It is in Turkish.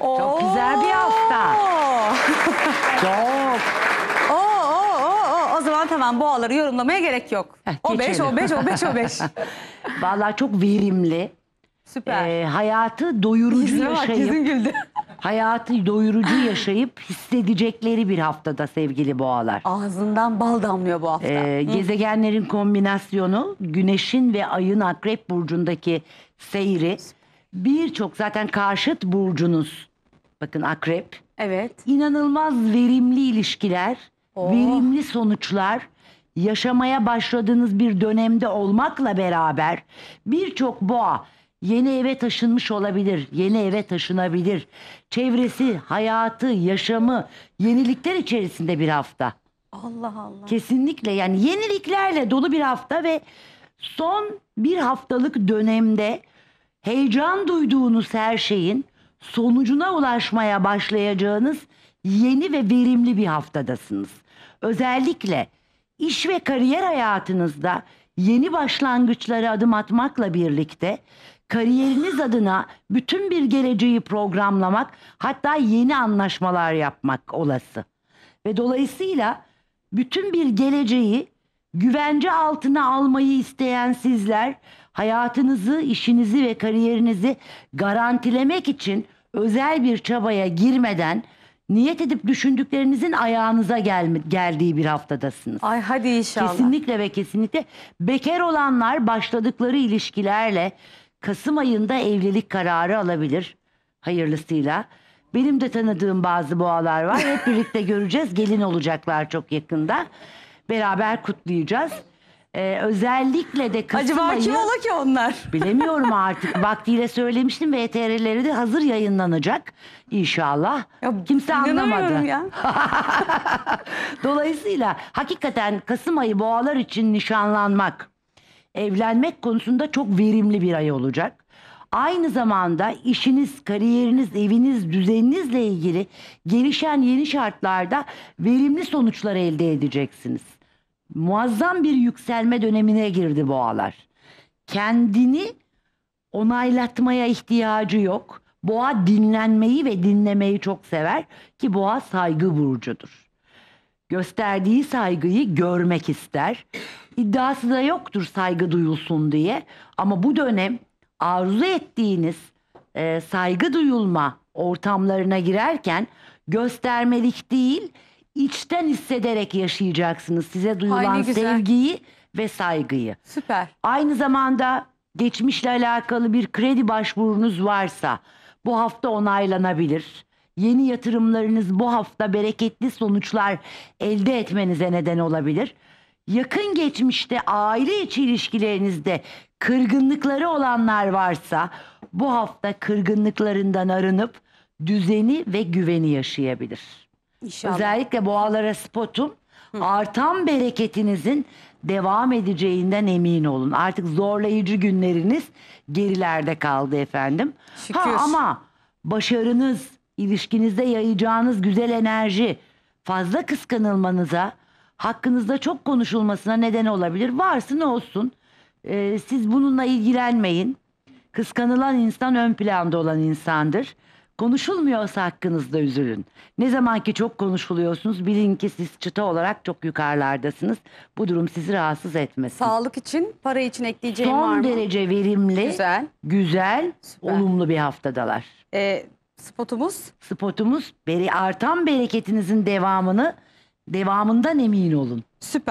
Çok güzel bir hafta. Çok. Oo, oo, oo, oo. O zaman tamam boğaları yorumlamaya gerek yok. Heh, o beş, geçelim. o beş, o beş, o beş. Vallahi çok verimli. Süper. Ee, hayatı doyurucu Yüzüne bak yaşayıp yüzün güldü. hayatı doyurucu yaşayıp hissedecekleri bir haftada sevgili boğalar. Ağzından bal damlıyor bu hafta. Ee, gezegenlerin kombinasyonu, güneşin ve ayın akrep burcundaki seyri, birçok zaten karşıt burcunuz Bakın akrep. Evet. İnanılmaz verimli ilişkiler, Oo. Oh. verimli sonuçlar yaşamaya başladığınız bir dönemde olmakla beraber birçok boğa yeni eve taşınmış olabilir, yeni eve taşınabilir. Çevresi, hayatı, yaşamı yenilikler içerisinde bir hafta. Allah Allah. Kesinlikle yani yeniliklerle dolu bir hafta ve son bir haftalık dönemde heyecan duyduğunuz her şeyin sonucuna ulaşmaya başlayacağınız yeni ve verimli bir haftadasınız. Özellikle iş ve kariyer hayatınızda yeni başlangıçlara adım atmakla birlikte kariyeriniz adına bütün bir geleceği programlamak hatta yeni anlaşmalar yapmak olası. Ve dolayısıyla bütün bir geleceği Güvence altına almayı isteyen sizler hayatınızı, işinizi ve kariyerinizi garantilemek için özel bir çabaya girmeden niyet edip düşündüklerinizin ayağınıza gelme, geldiği bir haftadasınız. Ay hadi inşallah. Kesinlikle ve kesinlikle bekar olanlar başladıkları ilişkilerle Kasım ayında evlilik kararı alabilir hayırlısıyla. Benim de tanıdığım bazı boğalar var. Hep birlikte göreceğiz. Gelin olacaklar çok yakında beraber kutlayacağız. Ee, özellikle de Kasım Acaba ayı kim ola ki onlar? bilemiyorum artık vaktiyle söylemiştim ve e de hazır yayınlanacak İnşallah. Ya, Kimse anlamadı. ya. Dolayısıyla hakikaten Kasım ayı boğalar için nişanlanmak, evlenmek konusunda çok verimli bir ay olacak. Aynı zamanda işiniz, kariyeriniz, eviniz, düzeninizle ilgili gelişen yeni şartlarda verimli sonuçlar elde edeceksiniz muazzam bir yükselme dönemine girdi boğalar. Kendini onaylatmaya ihtiyacı yok. Boğa dinlenmeyi ve dinlemeyi çok sever ki boğa saygı burcudur. Gösterdiği saygıyı görmek ister. İddiası da yoktur saygı duyulsun diye. Ama bu dönem arzu ettiğiniz e, saygı duyulma ortamlarına girerken göstermelik değil, içten hissederek yaşayacaksınız size duyulan Ay, sevgiyi ve saygıyı. Süper. Aynı zamanda geçmişle alakalı bir kredi başvurunuz varsa bu hafta onaylanabilir. Yeni yatırımlarınız bu hafta bereketli sonuçlar elde etmenize neden olabilir. Yakın geçmişte aile içi ilişkilerinizde kırgınlıkları olanlar varsa bu hafta kırgınlıklarından arınıp düzeni ve güveni yaşayabilir. İnşallah. Özellikle boğalara spotum. Artan bereketinizin devam edeceğinden emin olun. Artık zorlayıcı günleriniz gerilerde kaldı efendim. Şükür. Ha ama başarınız, ilişkinizde yayacağınız güzel enerji fazla kıskanılmanıza, hakkınızda çok konuşulmasına neden olabilir. Varsın olsun. Ee, siz bununla ilgilenmeyin. Kıskanılan insan ön planda olan insandır. Konuşulmuyorsa hakkınızda üzülün. Ne zaman ki çok konuşuluyorsunuz bilin ki siz çıta olarak çok yukarılardasınız. Bu durum sizi rahatsız etmesin. Sağlık için, para için ekleyeceğim var Son derece verimli, güzel, Güzel. olumlu bir haftadalar. Ee, spotumuz Spotumuz beri artan bereketinizin devamını devamından emin olun. süper.